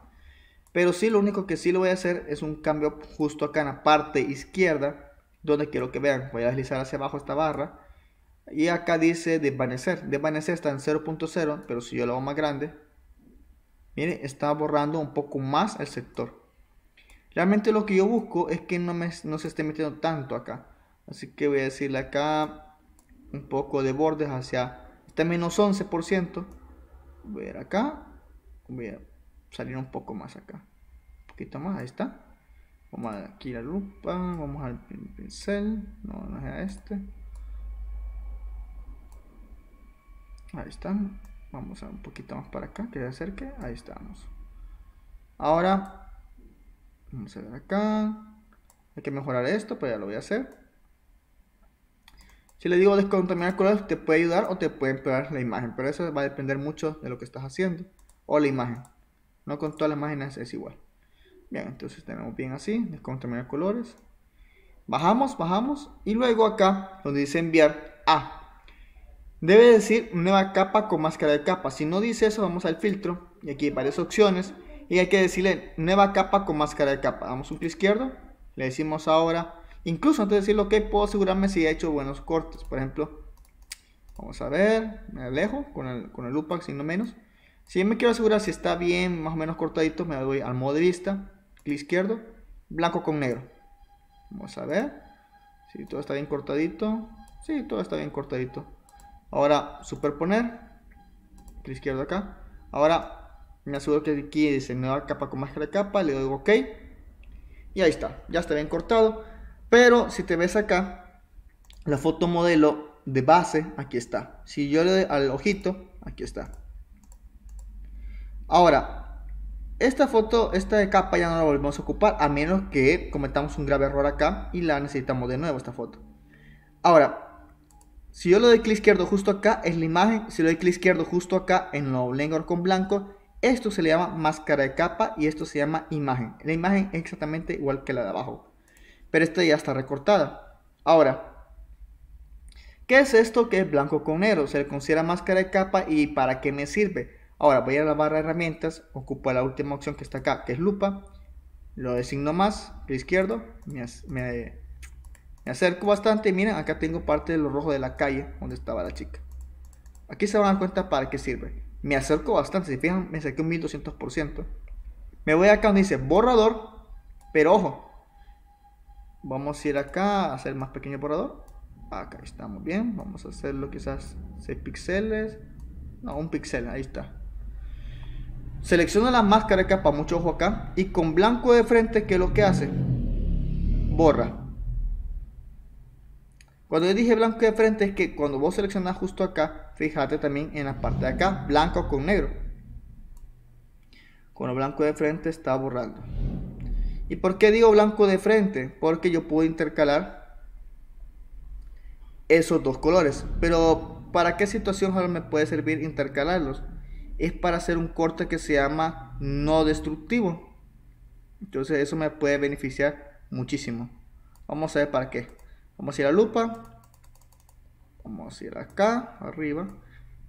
Pero sí, lo único que sí lo voy a hacer es un cambio justo acá en la parte izquierda, donde quiero que vean. Voy a deslizar hacia abajo esta barra. Y acá dice desvanecer. Desvanecer está en 0.0, pero si yo lo hago más grande, miren, está borrando un poco más el sector. Realmente lo que yo busco es que no, me, no se esté metiendo tanto acá. Así que voy a decirle acá un poco de bordes hacia este menos 11%. Voy a ir acá, voy a salir un poco más acá, un poquito más, ahí está. Vamos a aquí la lupa, vamos al pincel, no, no es a este. Ahí está. Vamos a un poquito más para acá, que se acerque. Ahí estamos. Ahora, vamos a ver acá. Hay que mejorar esto, pero ya lo voy a hacer. Si le digo descontaminar colores, te puede ayudar o te puede empeorar la imagen, pero eso va a depender mucho de lo que estás haciendo o la imagen. No con todas las imágenes es igual. Bien, entonces tenemos bien así, descontaminar colores. Bajamos, bajamos y luego acá donde dice enviar a. Debe decir nueva capa con máscara de capa. Si no dice eso, vamos al filtro y aquí hay varias opciones y hay que decirle nueva capa con máscara de capa. Damos un clic izquierdo, le decimos ahora Incluso antes de decirlo ok, puedo asegurarme si he hecho buenos cortes. Por ejemplo, vamos a ver, me alejo con el, con el no menos. Si me quiero asegurar si está bien, más o menos cortadito, me voy al modo de vista, clic izquierdo, blanco con negro. Vamos a ver si todo está bien cortadito. Sí, todo está bien cortadito. Ahora, superponer, clic izquierdo acá. Ahora, me aseguro que aquí dice nueva capa con máscara de capa, le doy OK. Y ahí está, ya está bien cortado. Pero si te ves acá, la foto modelo de base, aquí está. Si yo le doy al ojito, aquí está. Ahora, esta foto, esta de capa ya no la volvemos a ocupar, a menos que cometamos un grave error acá y la necesitamos de nuevo esta foto. Ahora, si yo le doy clic izquierdo justo acá, es la imagen. Si le doy clic izquierdo justo acá, en lo lengua con blanco, esto se le llama máscara de capa y esto se llama imagen. La imagen es exactamente igual que la de abajo pero esta ya está recortada. Ahora, ¿qué es esto que es blanco con negro? Se le considera máscara de capa y ¿para qué me sirve? Ahora voy a la barra de herramientas, ocupo la última opción que está acá, que es lupa, lo designo más, izquierdo, me, me, acerco bastante miren, acá tengo parte de lo rojo de la calle donde estaba la chica. Aquí se van a dar cuenta para qué sirve. Me acerco bastante, si fijan, me acerqué un 1200%. Me voy acá donde dice borrador, pero ojo, Vamos a ir acá a hacer más pequeño borrador. Acá estamos bien. Vamos a hacerlo quizás 6 píxeles. No, un píxel, ahí está. Selecciona la máscara de capa, mucho ojo acá. Y con blanco de frente, ¿qué es lo que hace? Borra. Cuando yo dije blanco de frente es que cuando vos seleccionas justo acá, fíjate también en la parte de acá, blanco con negro. Con el blanco de frente está borrando. ¿Y por qué digo blanco de frente? Porque yo puedo intercalar esos dos colores. Pero ¿para qué situación me puede servir intercalarlos? Es para hacer un corte que se llama no destructivo. Entonces eso me puede beneficiar muchísimo. Vamos a ver para qué. Vamos a ir a lupa. Vamos a ir acá, arriba.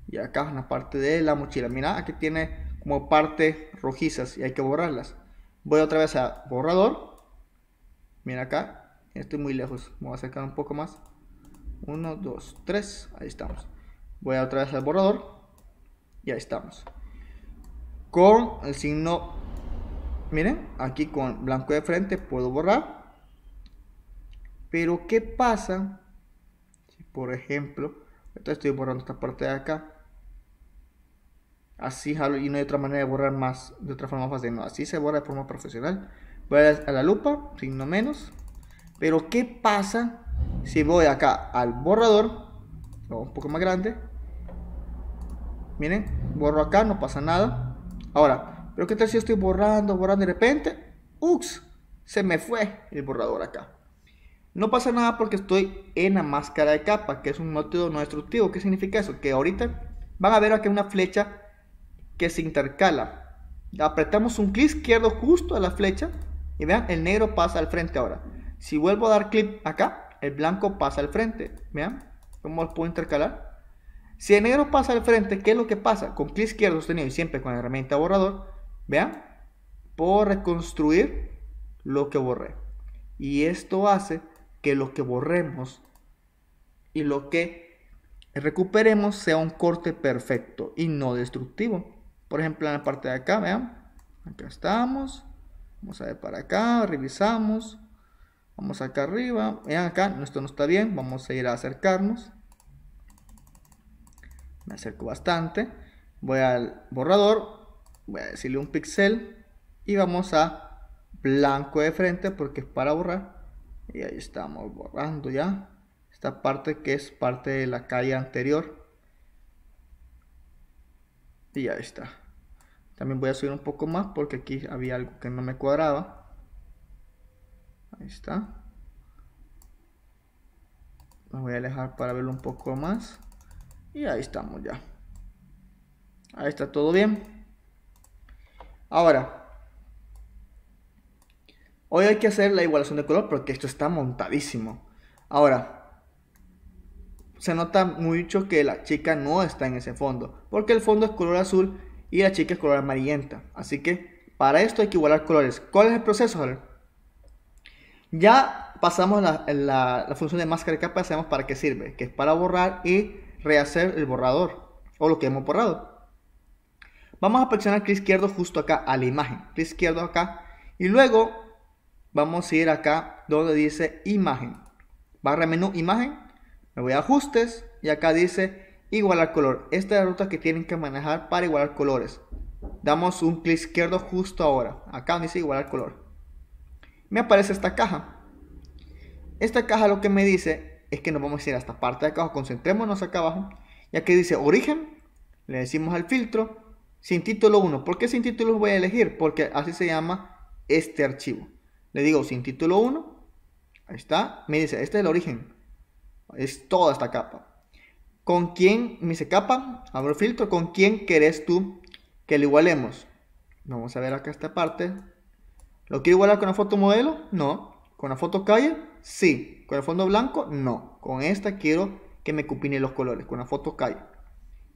Y acá en la parte de la mochila. Mira, aquí tiene como partes rojizas y hay que borrarlas. Voy otra vez al borrador. Mira acá. Estoy muy lejos. Me voy a acercar un poco más. 1, 2, 3. Ahí estamos. Voy otra vez al borrador. Y ahí estamos. Con el signo. Miren, aquí con blanco de frente puedo borrar. Pero ¿qué pasa? Si por ejemplo, estoy borrando esta parte de acá. Así jalo y no hay otra manera de borrar más, de otra forma fácil. no. Así se borra de forma profesional. Voy a la lupa, signo menos. Pero ¿qué pasa si voy acá al borrador? un poco más grande. Miren, borro acá, no pasa nada. Ahora, pero ¿qué tal si estoy borrando, borrando de repente? ¡Ups! Se me fue el borrador acá. No pasa nada porque estoy en la máscara de capa, que es un método no destructivo. ¿Qué significa eso? Que ahorita van a ver acá una flecha que se intercala. Apretamos un clic izquierdo justo a la flecha y vean, el negro pasa al frente ahora. Si vuelvo a dar clic acá, el blanco pasa al frente. Vean cómo lo puedo intercalar. Si el negro pasa al frente, ¿qué es lo que pasa? Con clic izquierdo sostenido y siempre con la herramienta borrador, vean, puedo reconstruir lo que borré. Y esto hace que lo que borremos y lo que recuperemos sea un corte perfecto y no destructivo. Por ejemplo, en la parte de acá, vean. Acá estamos. Vamos a ver para acá, revisamos. Vamos acá arriba. Vean acá, esto no está bien. Vamos a ir a acercarnos. Me acerco bastante. Voy al borrador. Voy a decirle un pixel. Y vamos a blanco de frente porque es para borrar. Y ahí estamos borrando ya. Esta parte que es parte de la calle anterior. Y ahí está. También voy a subir un poco más porque aquí había algo que no me cuadraba. Ahí está. Me voy a alejar para verlo un poco más. Y ahí estamos ya. Ahí está todo bien. Ahora. Hoy hay que hacer la igualación de color porque esto está montadísimo. Ahora, se nota mucho que la chica no está en ese fondo, porque el fondo es color azul y la chica es color amarillenta. Así que para esto hay que igualar colores. ¿Cuál es el proceso, Ya pasamos la, función de máscara que capa, para qué sirve, que es para borrar y rehacer el borrador o lo que hemos borrado. Vamos a presionar clic izquierdo justo acá a la imagen, clic izquierdo acá y luego vamos a ir acá donde dice imagen. Barra menú imagen me voy a ajustes y acá dice igualar color. Esta es la ruta que tienen que manejar para igualar colores. Damos un clic izquierdo justo ahora. Acá me dice igualar color. Me aparece esta caja. Esta caja lo que me dice es que nos vamos a ir a esta parte de acá. Concentrémonos acá abajo. Y aquí dice origen. Le decimos al filtro. Sin título 1. ¿Por qué sin título voy a elegir? Porque así se llama este archivo. Le digo sin título 1. Ahí está. Me dice, este es el origen. Es toda esta capa. ¿Con quién, me dice capa, abro el filtro, ¿con quién querés tú que lo igualemos? Vamos a ver acá esta parte. ¿Lo quiero igualar con la foto modelo? No. ¿Con la foto calle? Sí. ¿Con el fondo blanco? No. Con esta quiero que me cupine los colores, con la foto calle.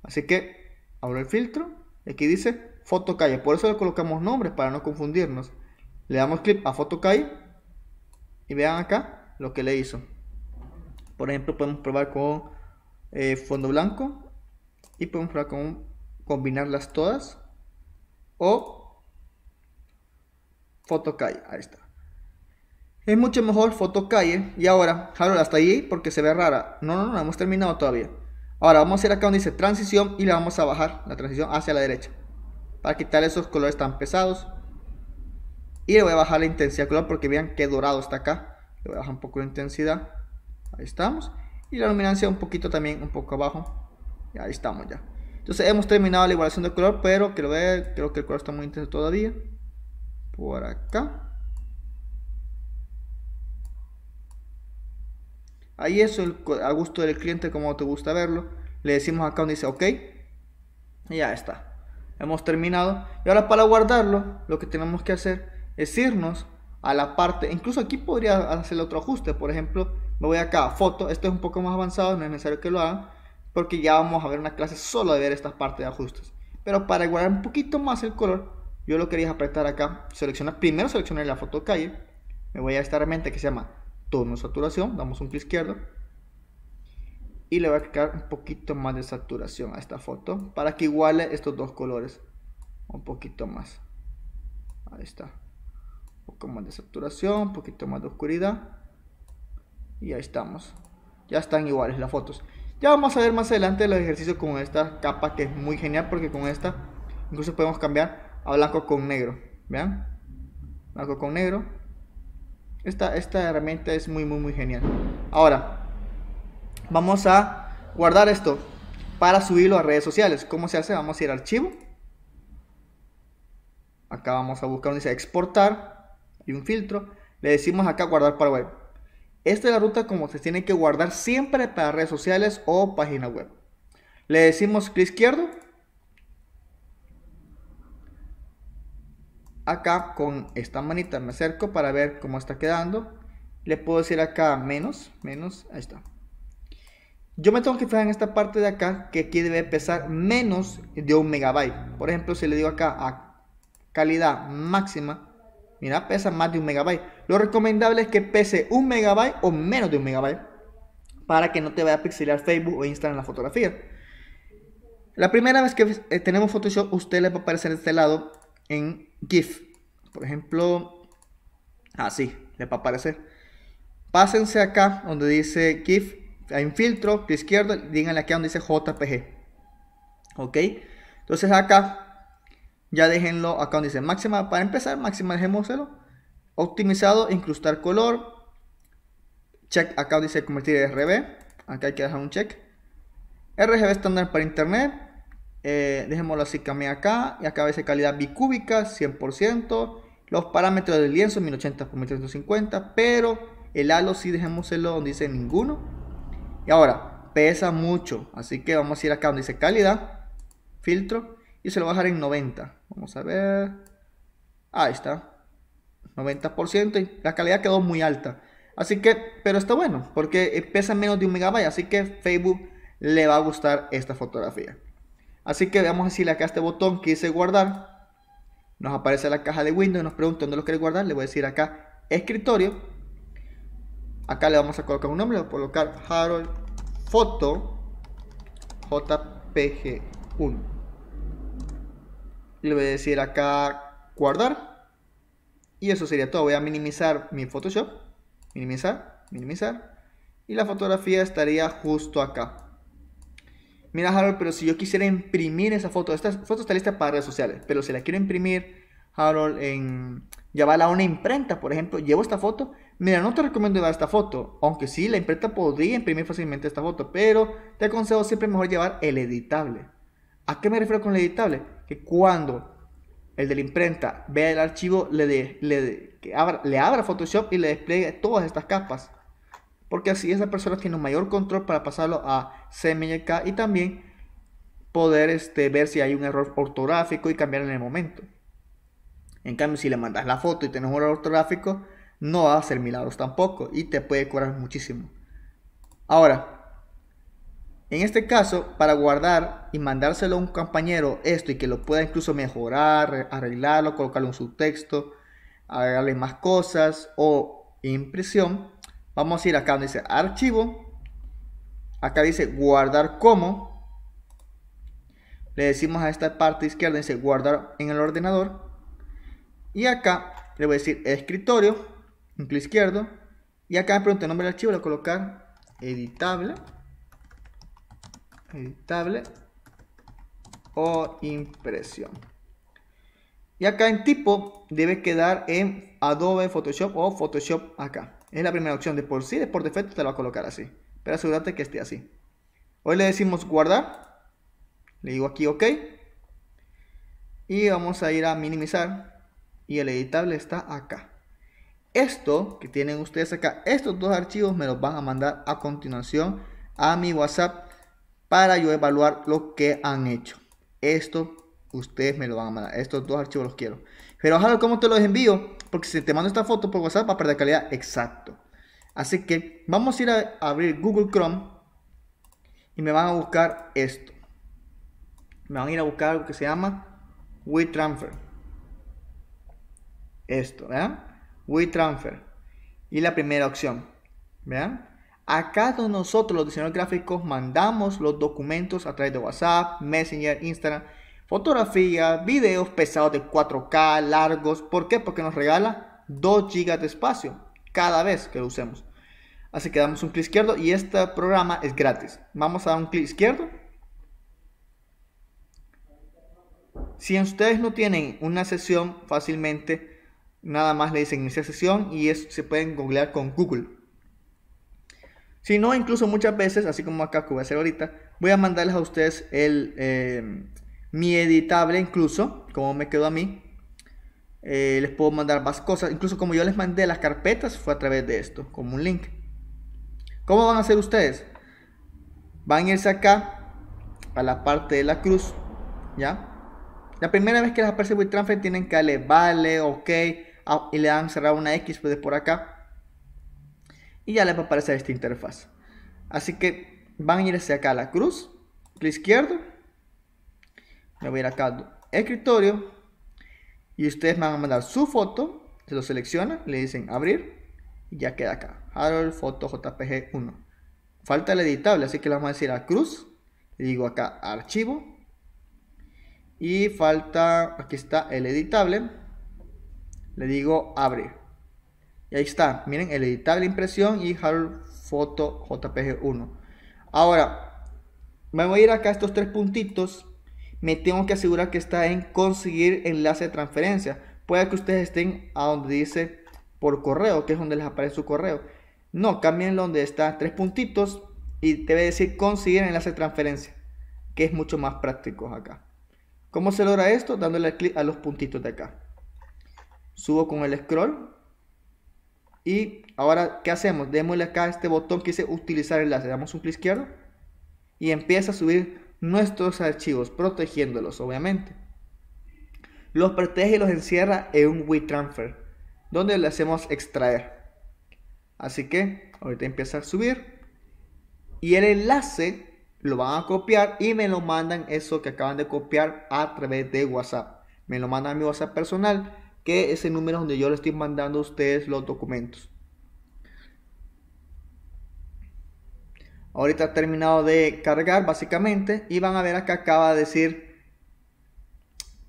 Así que abro el filtro, aquí dice foto calle, por eso le colocamos nombres para no confundirnos. Le damos clic a foto calle y vean acá lo que le hizo. Por ejemplo, podemos probar con eh, fondo blanco y podemos probar con combinarlas todas o fotocalle Ahí está. Es mucho mejor fotocalle Y ahora, Harold, hasta ahí porque se ve rara. No, no, no, no hemos terminado todavía. Ahora vamos a ir acá donde dice transición y la vamos a bajar, la transición hacia la derecha. Para quitar esos colores tan pesados. Y le voy a bajar la intensidad de color porque vean qué dorado está acá. Le voy a bajar un poco la intensidad. Ahí estamos. Y la luminancia un poquito también, un poco abajo. Y ahí estamos ya. Entonces hemos terminado la igualación de color, pero lo que, creo que el color está muy intenso todavía. Por acá. Ahí eso a gusto del cliente como te gusta verlo. Le decimos acá donde dice OK. Y ya está. Hemos terminado. Y ahora para guardarlo, lo que tenemos que hacer es irnos a la parte. Incluso aquí podría hacer otro ajuste. Por ejemplo, me voy acá, a foto, esto es un poco más avanzado, no es necesario que lo haga porque ya vamos a ver una clase solo de ver estas parte de ajustes. Pero para igualar un poquito más el color, yo lo quería apretar acá, selecciona, primero seleccioné la foto calle, me voy a esta herramienta que se llama tono saturación, damos un clic izquierdo, y le voy a aplicar un poquito más de saturación a esta foto, para que iguale estos dos colores, un poquito más, ahí está, un poco más de saturación, un poquito más de oscuridad, y ahí estamos. Ya están iguales las fotos. Ya vamos a ver más adelante los ejercicios con esta capa que es muy genial porque con esta incluso podemos cambiar a blanco con negro. ¿Vean? Blanco con negro. Esta, esta herramienta es muy, muy, muy genial. Ahora, vamos a guardar esto para subirlo a redes sociales. ¿Cómo se hace? Vamos a ir a archivo. Acá vamos a buscar donde dice exportar y un filtro. Le decimos acá guardar para web. Esta es la ruta como se tiene que guardar siempre para redes sociales o página web. Le decimos clic izquierdo. Acá con esta manita me acerco para ver cómo está quedando. Le puedo decir acá menos, menos, ahí está. Yo me tengo que fijar en esta parte de acá que aquí debe pesar menos de un megabyte. Por ejemplo, si le digo acá a calidad máxima, Mira, pesa más de un megabyte. Lo recomendable es que pese un megabyte o menos de un megabyte para que no te vaya a pixelar Facebook o Instagram en la fotografía. La primera vez que eh, tenemos Photoshop, usted le va a aparecer este lado en GIF. Por ejemplo, así le va a aparecer. Pásense acá donde dice GIF, en filtro, clic izquierdo, díganle aquí donde dice JPG. ¿Ok? Entonces acá ya déjenlo acá donde dice máxima. Para empezar, Máxima dejémoselo Optimizado, incrustar color. Check acá donde dice convertir RGB. Acá hay que dejar un check. RGB estándar para internet. Eh, dejémoslo así, camé acá. Y acá dice calidad bicúbica, 100%. Los parámetros del lienzo, 1080x1350. Pero el halo sí dejémoselo donde dice ninguno. Y ahora, pesa mucho. Así que vamos a ir acá donde dice calidad. Filtro y se lo va a dejar en 90. Vamos a ver. Ahí está. 90% y la calidad quedó muy alta. Así que, pero está bueno, porque pesa menos de un megabyte, así que Facebook le va a gustar esta fotografía. Así que vamos a decirle acá este botón que dice guardar. Nos aparece la caja de Windows y nos pregunta dónde lo quiere guardar. Le voy a decir acá escritorio. Acá le vamos a colocar un nombre, le voy a colocar Harold Foto JPG1 le voy a decir acá guardar. Y eso sería todo. Voy a minimizar mi Photoshop. Minimizar, minimizar. Y la fotografía estaría justo acá. Mira, Harold, pero si yo quisiera imprimir esa foto, esta foto está lista para redes sociales, pero si la quiero imprimir, Harold, en llevarla a una imprenta, por ejemplo, llevo esta foto. Mira, no te recomiendo llevar esta foto, aunque sí, la imprenta podría imprimir fácilmente esta foto, pero te aconsejo siempre mejor llevar el editable. ¿A qué me refiero con el editable? que cuando el de la imprenta vea el archivo, le, le, abra, Photoshop y le despliegue todas estas capas. Porque así esa persona tiene un mayor control para pasarlo a CMYK y también poder este, ver si hay un error ortográfico y cambiar en el momento. En cambio, si le mandas la foto y tienes un error ortográfico, no va a hacer milagros tampoco y te puede curar muchísimo. Ahora, en este caso, para guardar y mandárselo a un compañero esto y que lo pueda incluso mejorar, arreglarlo, colocarlo un su texto, agregarle más cosas o impresión, vamos a ir acá donde dice archivo, acá dice guardar como, le decimos a esta parte izquierda, dice guardar en el ordenador, y acá le voy a decir escritorio, un clic izquierdo, y acá me pregunta el nombre del archivo, le voy a colocar editable, editable o impresión. Y acá en tipo debe quedar en Adobe Photoshop o Photoshop acá. Es la primera opción de por sí, de por defecto te va a colocar así. Pero asegúrate que esté así. Hoy le decimos guardar. Le digo aquí OK. Y vamos a ir a minimizar. Y el editable está acá. Esto que tienen ustedes acá, estos dos archivos me los van a mandar a continuación a mi WhatsApp para yo evaluar lo que han hecho. Esto ustedes me lo van a mandar. Estos dos archivos los quiero. Pero ojalá cómo te los envío, porque si te mando esta foto por WhatsApp va a perder calidad. Exacto. Así que vamos a ir a abrir Google Chrome y me van a buscar esto. Me van a ir a buscar algo que se llama WeTransfer. Esto, ¿vean? WeTransfer. Y la primera opción, ¿vean? Acá nosotros, los diseñadores gráficos, mandamos los documentos a través de WhatsApp, Messenger, Instagram, fotografía, videos pesados de 4K, largos. ¿Por qué? Porque nos regala 2 GB de espacio cada vez que lo usemos. Así que damos un clic izquierdo y este programa es gratis. Vamos a dar un clic izquierdo. Si ustedes no tienen una sesión fácilmente, nada más le dicen iniciar sesión y se pueden googlear con Google. Si no, incluso muchas veces, así como acá que voy a hacer ahorita, voy a mandarles a ustedes el, eh, mi editable incluso, como me quedó a mí. Eh, les puedo mandar más cosas, incluso como yo les mandé las carpetas, fue a través de esto, como un link. ¿Cómo van a hacer ustedes? Van a irse acá, a la parte de la cruz, ¿ya? La primera vez que les aparece WeTransfer tienen que darle vale, ok, y le dan cerrar una X pues, por acá y ya les va a aparecer esta interfaz. Así que van a ir hacia acá a la cruz, clic izquierdo, me voy a ir acá a escritorio y ustedes me van a mandar su foto, se lo selecciona. le dicen abrir y ya queda acá, Harold Foto JPG 1. Falta el editable, así que le vamos a decir a cruz, le digo acá archivo y falta, aquí está el editable, le digo abrir. Y ahí está, miren, el editar la impresión y Harold foto JPG1. Ahora, me voy a ir acá a estos tres puntitos. Me tengo que asegurar que está en conseguir enlace de transferencia. Puede que ustedes estén a donde dice por correo, que es donde les aparece su correo. No, cambien donde está tres puntitos y debe decir conseguir enlace de transferencia, que es mucho más práctico acá. ¿Cómo se logra esto? Dándole clic a los puntitos de acá. Subo con el scroll y ahora, ¿qué hacemos? Démosle acá este botón que dice utilizar enlace. Damos un clic izquierdo y empieza a subir nuestros archivos, protegiéndolos, obviamente. Los protege y los encierra en un transfer donde le hacemos extraer. Así que ahorita empieza a subir y el enlace lo van a copiar y me lo mandan eso que acaban de copiar a través de WhatsApp. Me lo mandan a mi WhatsApp personal que ese número donde yo le estoy mandando a ustedes los documentos. Ahorita ha terminado de cargar básicamente y van a ver acá acaba de decir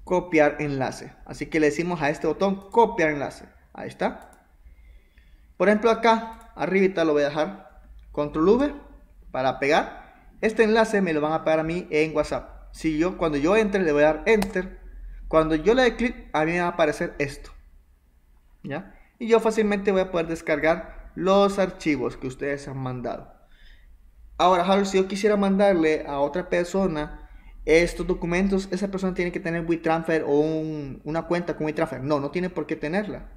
copiar enlace. Así que le decimos a este botón copiar enlace. Ahí está. Por ejemplo acá, arribita lo voy a dejar control V para pegar. Este enlace me lo van a pegar a mí en WhatsApp. Si yo cuando yo entre le voy a dar enter, cuando yo le dé clic, a mí me va a aparecer esto. Y yo fácilmente voy a poder descargar los archivos que ustedes han mandado. Ahora, Harold, si yo quisiera mandarle a otra persona estos documentos, esa persona tiene que tener WeTransfer o una cuenta con WeTransfer. No, no tiene por qué tenerla.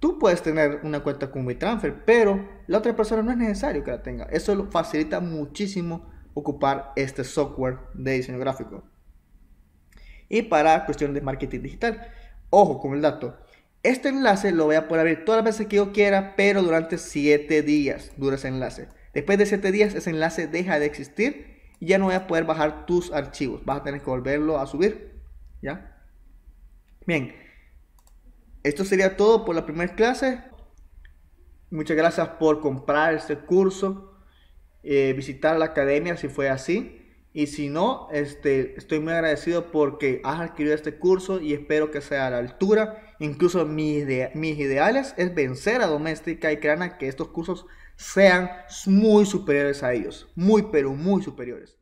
Tú puedes tener una cuenta con WeTransfer, pero la otra persona no es necesario que la tenga. Eso facilita muchísimo ocupar este software de diseño gráfico y para cuestiones de marketing digital. Ojo con el dato. Este enlace lo voy a poder abrir todas las veces que yo quiera, pero durante 7 días dura ese enlace. Después de 7 días ese enlace deja de existir y ya no voy a poder bajar tus archivos. Vas a tener que volverlo a subir. ¿Ya? Bien. Esto sería todo por la primera clase. Muchas gracias por comprar este curso, eh, visitar la academia si fue así. Y si no, este, estoy muy agradecido porque has adquirido este curso y espero que sea a la altura. Incluso mis ideales es vencer a Doméstica y crean que estos cursos sean muy superiores a ellos. Muy, pero muy superiores.